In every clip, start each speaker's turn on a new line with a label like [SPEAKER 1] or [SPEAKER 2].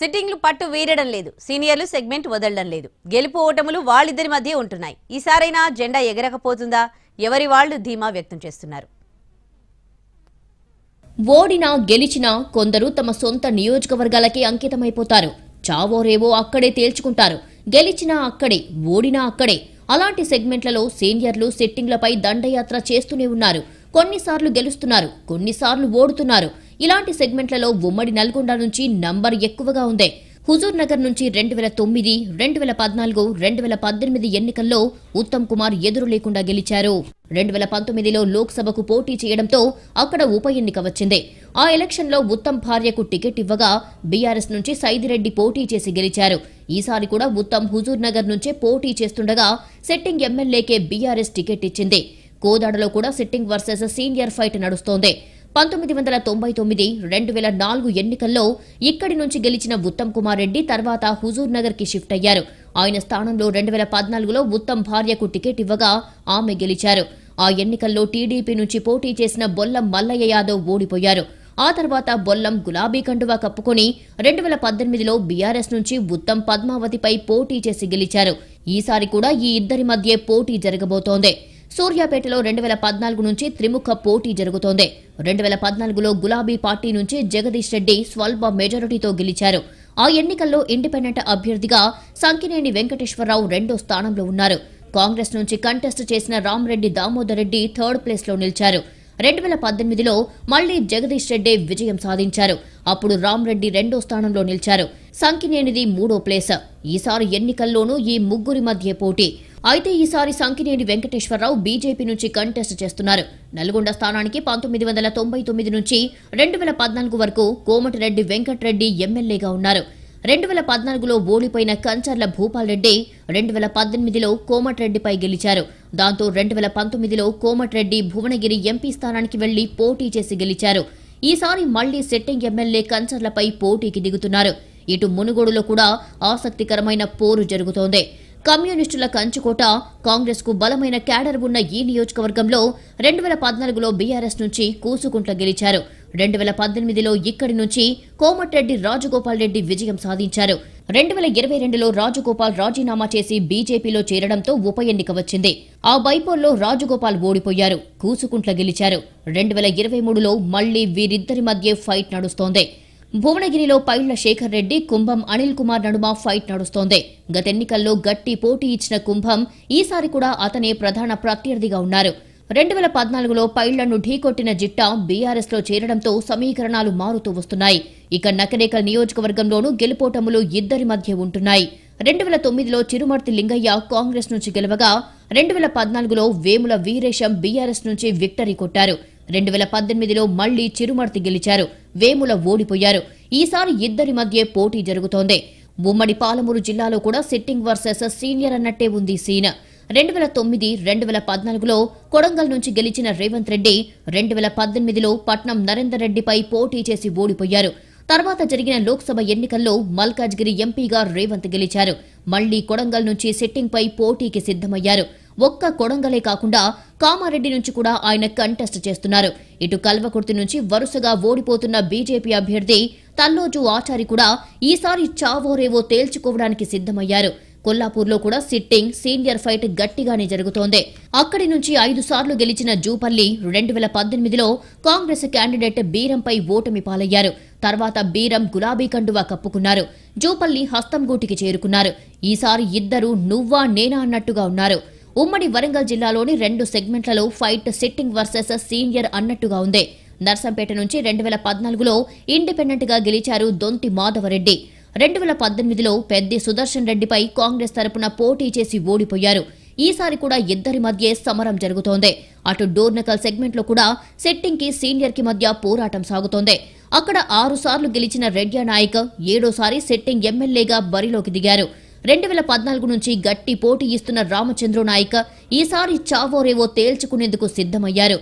[SPEAKER 1] సిట్టింగ్లు పట్టు వీరడం లేదు సీనియర్లు సెగ్మెంట్ వదలడం లేదు గెలుపు ఓటములు వాళ్ళిద్దరి మధ్య ఉంటున్నాయి ఈసారైనా జెండా ఎగరకపోతుందా ఎవరి వాళ్లు ధీమా వ్యక్తం చేస్తున్నారు ఓడినా గెలిచినా కొందరు తమ సొంత నియోజకవర్గాలకే అంకితమైపోతారు చావోరేవో అక్కడే తేల్చుకుంటారు గెలిచినా అక్కడే ఓడినా అక్కడే అలాంటి సెగ్మెంట్లలో సీనియర్లు సిట్టింగ్లపై దండయాత్ర చేస్తూనే ఉన్నారు కొన్నిసార్లు గెలుస్తున్నారు కొన్నిసార్లు ఓడుతున్నారు ఇలాంటి సెగ్మెంట్లలో ఉమ్మడి నల్గొండ నుంచి నంబర్ ఎక్కువగా ఉంది హుజూర్ నగర్ నుంచి రెండు వేల తొమ్మిది రెండు వేల పద్నాలుగు రెండు వేల పద్దెనిమిది ఎన్నికల్లో ఉత్తమ్ కుమార్ ఎదురు లేకుండా గెలిచారు రెండు వేల పంతొమ్మిదిలో లోక్సభకు పోటీ చేయడంతో అక్కడ ఉప ఎన్నిక వచ్చింది ఆ ఎలక్షన్లో ఉత్తమ్ భార్యకు టికెట్ ఇవ్వగా బీఆర్ఎస్ నుంచి సైదిరెడ్డి పోటీ చేసి గెలిచారు ఈసారి కూడా ఉత్తమ్ హుజూర్ నగర్ నుంచే పోటీ చేస్తుండగా సిట్టింగ్ ఎమ్మెల్యేకే బీఆర్ఎస్ టికెట్ ఇచ్చింది కోదాడలో కూడా సిట్టింగ్ వర్సెస్ సీనియర్ ఫైట్ నడుస్తోంది పంతొమ్మిది వందల తొంభై తొమ్మిది రెండు వేల నాలుగు ఎన్నికల్లో ఇక్కడి నుంచి గెలిచిన ఉత్తమ్ కుమార్ రెడ్డి తర్వాత హుజూర్ నగర్ కి షిఫ్ట్ అయ్యారు ఆయన స్థానంలో రెండు వేల పద్నాలుగులో ఉత్తమ్ భార్యకు టికెట్ ఇవ్వగా ఆమె గెలిచారు ఆ ఎన్నికల్లో టీడీపీ నుంచి పోటీ చేసిన బొల్లం మల్లయ్య యాదవ్ ఓడిపోయారు ఆ తర్వాత బొల్లం గులాబీ కండువా కప్పుకొని రెండు వేల పద్దెనిమిదిలో బీఆర్ఎస్ నుంచి ఉత్తమ్ పద్మావతిపై పోటీ చేసి గెలిచారు ఈసారి కూడా ఈ ఇద్దరి మధ్య పోటీ జరగబోతోంది సూర్యాపేటలో రెండు వేల పద్నాలుగు నుంచి త్రిముఖ పోటీ జరుగుతోంది రెండు వేల పద్నాలుగులో గులాబీ పార్టీ నుంచి జగదీష్ రెడ్డి స్వల్ప మెజారిటీతో గెలిచారు ఆ ఎన్నికల్లో ఇండిపెండెంట్ అభ్యర్థిగా సంకినేని వెంకటేశ్వరరావు రెండో స్థానంలో ఉన్నారు కాంగ్రెస్ నుంచి కంటెస్ట్ చేసిన రామ్రెడ్డి దామోదర్ రెడ్డి థర్డ్ ప్లేస్లో నిలిచారు రెండు వేల పద్దెనిమిదిలో మళ్లీ జగదీష్ రెడ్డి విజయం సాధించారు అప్పుడు రామ్రెడ్డి రెండో స్థానంలో నిలిచారు సంకినేనిది మూడో ప్లేస్ ఈసారి ఎన్నికల్లోనూ ఈ ముగ్గురి మధ్య పోటీ అయితే ఈసారి సంకినేని వెంకటేశ్వరరావు బీజేపీ నుంచి కంటెస్ట్ చేస్తున్నారు నల్గొండ స్థానానికి పంతొమ్మిది వందల తొంభై తొమ్మిది నుంచి రెండు వేల పద్నాలుగు వరకు కోమటిరెడ్డి వెంకటరెడ్డి ఎమ్మెల్యేగా ఉన్నారు రెండు వేల పద్నాలుగులో ఓడిపోయిన కంచర్ల భూపాల్ రెడ్డి రెండు వేల పద్దెనిమిదిలో కోమటిరెడ్డిపై గెలిచారు దాంతో రెండు వేల పంతొమ్మిదిలో కోమటిరెడ్డి భువనగిరి ఎంపీ స్థానానికి వెళ్లి పోటీ చేసి గెలిచారు ఈసారి మళ్లీ సిట్టింగ్ ఎమ్మెల్యే కంచర్లపై పోటీకి దిగుతున్నారు ఇటు మునుగోడులో కూడా ఆసక్తికరమైన పోరు జరుగుతోంది కమ్యూనిస్టుల కంచుకోట కాంగ్రెస్ కు బలమైన క్యాడర్ ఉన్న ఈ నియోజకవర్గంలో రెండు వేల పద్నాలుగులో బీఆర్ఎస్ నుంచి కూసుకుంట్ల గెలిచారు రెండు వేల పద్దెనిమిదిలో ఇక్కడి నుంచి కోమటిరెడ్డి రాజగోపాల్ రెడ్డి విజయం సాధించారు రెండు వేల ఇరవై రెండులో రాజగోపాల్ రాజీనామా చేసి బీజేపీలో చేరడంతో ఉప ఎన్నిక వచ్చింది ఆ బైపోల్లో రాజగోపాల్ ఓడిపోయారు కూసుకుంట్ల గెలిచారు రెండు వేల ఇరవై మూడులో మళ్లీ వీరిద్దరి మధ్య ఫైట్ నడుస్తోంది భువనగిరిలో పైళ్ల శేఖర్ రెడ్డి కుంభం అనిల్ కుమార్ నడుమ ఫైట్ నడుస్తోంది గత ఎన్నికల్లో గట్టి పోటీ ఇచ్చిన కుంభం ఈసారి కూడా అతనే ప్రధాన ప్రత్యర్థిగా ఉన్నారు రెండు వేల పద్నాలుగులో పైళ్లను ఢీకొట్టిన జిట్టా లో చేరడంతో సమీకరణాలు మారుతూ వస్తున్నాయి ఇక నకరేకల్ నియోజకవర్గంలోనూ గెలుపోటములు ఇద్దరి మధ్య ఉంటున్నాయి రెండు వేల తొమ్మిదిలో చిరుమర్తి లింగయ్య కాంగ్రెస్ నుంచి గెలవగా రెండు వేల పద్నాలుగులో వేముల వీరేశం బీఆర్ఎస్ నుంచి విక్టరీ కొట్టారు రెండు వేల పద్దెనిమిదిలో మళ్లీ చిరుమర్తి గెలిచారు వేముల ఓడిపోయారు ఈసారి ఇద్దరి మధ్య పోటీ జరుగుతోంది ఉమ్మడి పాలమూరు జిల్లాలో కూడా సిట్టింగ్ వర్సెస్ సీనియర్ అన్నట్టే ఉంది సీన్ రెండు వేల తొమ్మిది రెండు వేల పద్నాలుగులో కొడంగల్ నుంచి గెలిచిన రేవంత్ రెడ్డి రెండు వేల పద్దెనిమిదిలో పట్నం నరేందర్ రెడ్డిపై పోటీ చేసి ఓడిపోయారు తర్వాత జరిగిన లోక్సభ ఎన్నికల్లో మల్కాజ్గిరి ఎంపీగా రేవంత్ గెలిచారు మళ్లీ కొడంగల్ నుంచి సిట్టింగ్పై పోటీకి సిద్దమయ్యారు ఒక్క కొడంగలే కాకుండా కామారెడ్డి నుంచి కూడా ఆయన కంటెస్ట్ చేస్తున్నారు ఇటు కల్వకుర్తి నుంచి వరుసగా ఓడిపోతున్న బీజేపీ అభ్యర్థి తల్లోజు ఆచారి కూడా ఈసారి చావోరేవో తేల్చుకోవడానికి సిద్దమయ్యారు కొల్లాపూర్లో కూడా సిట్టింగ్ సీనియర్ ఫైట్ గట్టిగానే జరుగుతోంది అక్కడి నుంచి ఐదు సార్లు గెలిచిన జూపల్లి రెండు వేల పద్దెనిమిదిలో కాంగ్రెస్ క్యాండిడేట్ బీరంపై ఓటమి పాలయ్యారు తర్వాత బీరం గులాబీ కండువా కప్పుకున్నారు జూపల్లి హస్తంగూటికి చేరుకున్నారు ఈసారి ఇద్దరు నువ్వా నేనా అన్నట్టుగా ఉన్నారు ఉమ్మడి వరంగల్ జిల్లాలోని రెండు సెగ్మెంట్లలో ఫైట్ సిట్టింగ్ వర్సెస్ సీనియర్ అన్నట్టుగా ఉంది నర్సంపేట నుంచి రెండు వేల పద్నాలుగులో ఇండిపెండెంట్ గా గెలిచారు దొంతి మాధవరెడ్డి రెండు వేల పద్దెనిమిదిలో పెద్ది సుదర్శన్ రెడ్డిపై కాంగ్రెస్ తరపున పోటీ చేసి ఓడిపోయారు ఈసారి కూడా ఇద్దరి మధ్యే సమరం జరుగుతోంది అటు డోర్నకల్ సెగ్మెంట్లో కూడా సెట్టింగ్ కి సీనియర్ కి మధ్య పోరాటం సాగుతోంది అక్కడ ఆరుసార్లు గెలిచిన రెడ్యా నాయక్ ఏడోసారి సెట్టింగ్ ఎమ్మెల్యేగా బరిలోకి దిగారు రెండు వేల పద్నాలుగు నుంచి గట్టి పోటీ ఇస్తున్న రామచంద్ర నాయక్ ఈసారి చావోరేవో తేల్చుకునేందుకు సిద్ధమయ్యారు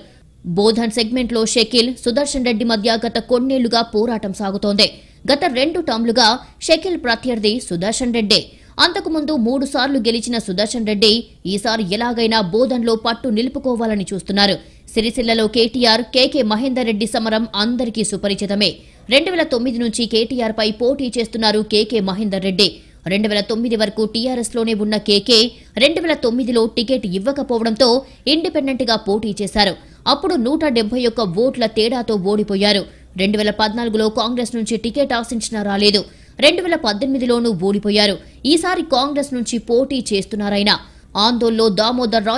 [SPEAKER 1] బోధన్ సెగ్మెంట్లో షకిల్ సుదర్శన్ రెడ్డి మధ్య గత కొన్నేళ్లుగా పోరాటం సాగుతోంది గత రెండు టర్మ్లుగా షకిల్ ప్రత్యర్థి సుదర్శన్ రెడ్డి అంతకుముందు మూడు సార్లు గెలిచిన సుదర్శన్ రెడ్డి ఈసారి ఎలాగైనా బోధన్లో పట్టు నిలుపుకోవాలని చూస్తున్నారు సిరిసిల్లలో కేటీఆర్ కేకే మహేందర్ రెడ్డి సమరం అందరికీ సుపరిచితమే రెండు వేల తొమ్మిది నుంచి కేటీఆర్ పై పోటీ చేస్తున్నారు కేకే మహేందర్ రెడ్డి రెండు వేల తొమ్మిది వరకు టీఆర్ఎస్లోనే ఉన్న కేకే రెండు వేల తొమ్మిదిలో టికెట్ ఇవ్వకపోవడంతో ఇండిపెండెంట్గా పోటీ చేశారు అప్పుడు నూట డెబ్బై ఒక్క ఓట్ల తేడాతో ఓడిపోయారు రెండు వేల పద్నాలుగులో కాంగ్రెస్ నుంచి టికెట్ ఆశించినా రాలేదు రెండు వేల పద్దెనిమిదిలోనూ ఓడిపోయారు ఈసారి కాంగ్రెస్ నుంచి పోటీ చేస్తున్నారాయన ఆందోళనలో దామోదర్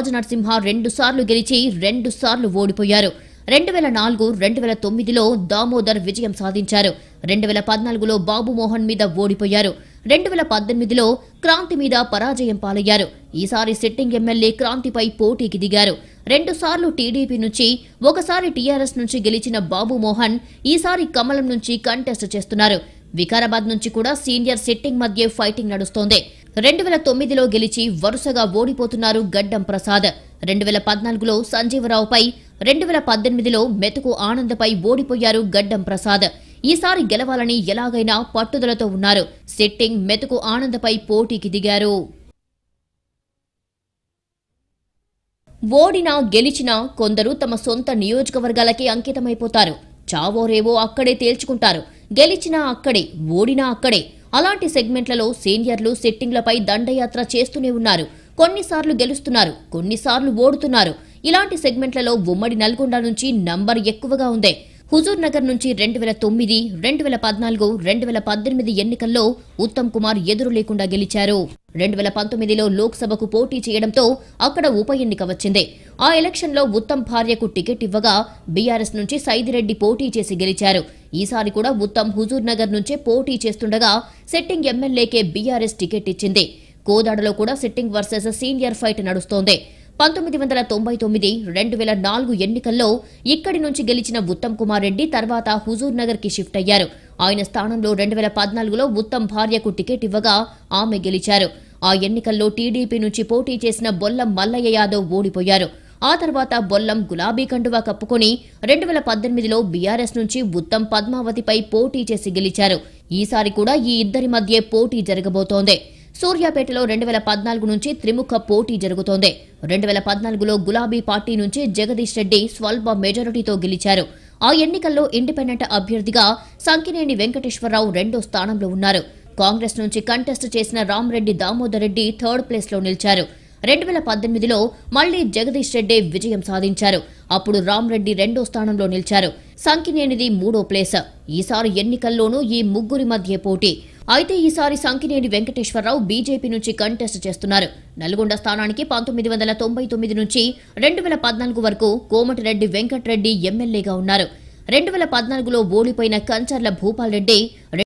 [SPEAKER 1] రెండు సార్లు గెలిచి రెండు సార్లు ఓడిపోయారు రెండు వేల నాలుగు రెండు వేల తొమ్మిదిలో దామోదర్ విజయం సాధించారు రెండు వేల పద్నాలుగులో బాబుమోహన్ మీద ఓడిపోయారు రెండు వేల పద్దెనిమిదిలో క్రాంతి మీద పరాజయం పాలయ్యారు ఈసారి సిట్టింగ్ ఎమ్మెల్యే క్రాంతిపై పోటీకి దిగారు రెండుసార్లు టీడీపీ నుంచి ఒకసారి టీఆర్ఎస్ నుంచి గెలిచిన బాబు మోహన్ ఈసారి కమలం నుంచి కంటెస్ట్ చేస్తున్నారు వికారాబాద్ నుంచి కూడా సీనియర్ సిట్టింగ్ మధ్య ఫైటింగ్ నడుస్తోంది రెండు వేల తొమ్మిదిలో గెలిచి వరుసగా ఓడిపోతున్నారు గడ్డం ప్రసాద్ రెండు వేల పద్నాలుగులో సంజీవరావుపై రెండు వేల పద్దెనిమిదిలో మెతుకు ఆనంద్పై ఓడిపోయారు గడ్డం ప్రసాద్ ఈసారి గెలవాలని ఎలాగైనా పట్టుదలతో ఉన్నారు సిట్టింగ్ మెతుకు ఆనందపై పోటీకి దిగారు ఓడినా గెలిచినా కొందరు తమ సొంత నియోజకవర్గాలకే అంకితమైపోతారు చావోరేవో అక్కడే తేల్చుకుంటారు గెలిచినా అక్కడే ఓడినా అక్కడే అలాంటి సెగ్మెంట్లలో సీనియర్లు సిట్టింగ్లపై దండయాత్ర చేస్తూనే ఉన్నారు కొన్నిసార్లు గెలుస్తున్నారు కొన్నిసార్లు ఓడుతున్నారు ఇలాంటి సెగ్మెంట్లలో ఉమ్మడి నల్గొండ నుంచి నంబర్ ఎక్కువగా ఉంది హుజూర్ నగర్ నుంచి రెండు వేల తొమ్మిది రెండు వేల పద్నాలుగు రెండు వేల పద్దెనిమిది ఎన్నికల్లో ఉత్తమ్ కుమార్ ఎదురు లేకుండా గెలిచారు రెండు వేల పంతొమ్మిదిలో లోక్సభకు పోటీ చేయడంతో అక్కడ ఉప ఎన్నిక వచ్చింది ఆ ఎలక్షన్లో ఉత్తమ్ భార్యకు టికెట్ ఇవ్వగా బీఆర్ఎస్ నుంచి సైదిరెడ్డి పోటీ చేసి గెలిచారు ఈసారి కూడా ఉత్తమ్ హుజూర్ నగర్ నుంచే పోటీ చేస్తుండగా సిట్టింగ్ ఎమ్మెల్యేకే బీఆర్ఎస్ టికెట్ ఇచ్చింది కోదాడలో కూడా సిట్టింగ్ వర్సెస్ సీనియర్ ఫైట్ నడుస్తోంది పంతొమ్మిది వందల తొంభై తొమ్మిది రెండు వేల నాలుగు ఎన్నికల్లో ఇక్కడి నుంచి గెలిచిన ఉత్తమ్ కుమార్ రెడ్డి తర్వాత హుజూర్ నగర్ కి షిఫ్ట్ అయ్యారు ఆయన స్థానంలో రెండు వేల పద్నాలుగులో ఉత్తమ్ భార్యకు టికెట్ ఇవ్వగా ఆమె గెలిచారు ఆ ఎన్నికల్లో టీడీపీ నుంచి పోటీ చేసిన బొల్లం మల్లయ్య యాదవ్ ఓడిపోయారు ఆ తర్వాత బొల్లం గులాబీ కండువా కప్పుకొని రెండు వేల పద్దెనిమిదిలో బీఆర్ఎస్ నుంచి ఉత్తమ్ పద్మావతిపై పోటీ చేసి గెలిచారు ఈసారి కూడా ఈ ఇద్దరి మధ్య పోటీ జరగబోతోంది సూర్యాపేటలో రెండు వేల పద్నాలుగు నుంచి త్రిముఖ పోటీ జరుగుతోంది రెండు వేల పద్నాలుగులో గులాబీ పార్టీ నుంచి జగదీష్ రెడ్డి స్వల్ప మెజారిటీతో గెలిచారు ఆ ఎన్నికల్లో ఇండిపెండెంట్ అభ్యర్థిగా సంకినేని వెంకటేశ్వరరావు రెండో స్థానంలో ఉన్నారు కాంగ్రెస్ నుంచి కంటెస్ట్ చేసిన రామ్రెడ్డి దామోదర్ రెడ్డి థర్డ్ ప్లేస్లో నిలిచారు రెండు వేల పద్దెనిమిదిలో మళ్లీ జగదీష్ రెడ్డి విజయం సాధించారు అప్పుడు రామ్రెడ్డి రెండో స్థానంలో నిలిచారు సంకినేనిది మూడో ప్లేస్ ఈసారి ఎన్నికల్లోనూ ఈ ముగ్గురి మధ్య పోటీ అయితే ఈసారి సంకినేని వెంకటేశ్వరరావు బీజేపీ నుంచి కంటెస్ట్ చేస్తున్నారు నల్గొండ స్థానానికి పంతొమ్మిది వందల తొంభై తొమ్మిది నుంచి రెండు వేల పద్నాలుగు వరకు కోమటిరెడ్డి వెంకటరెడ్డి ఎమ్మెల్యేగా ఉన్నారు రెండు వేల పద్నాలుగులో ఓడిపోయిన కంచర్ల భూపాల్ రెడ్డి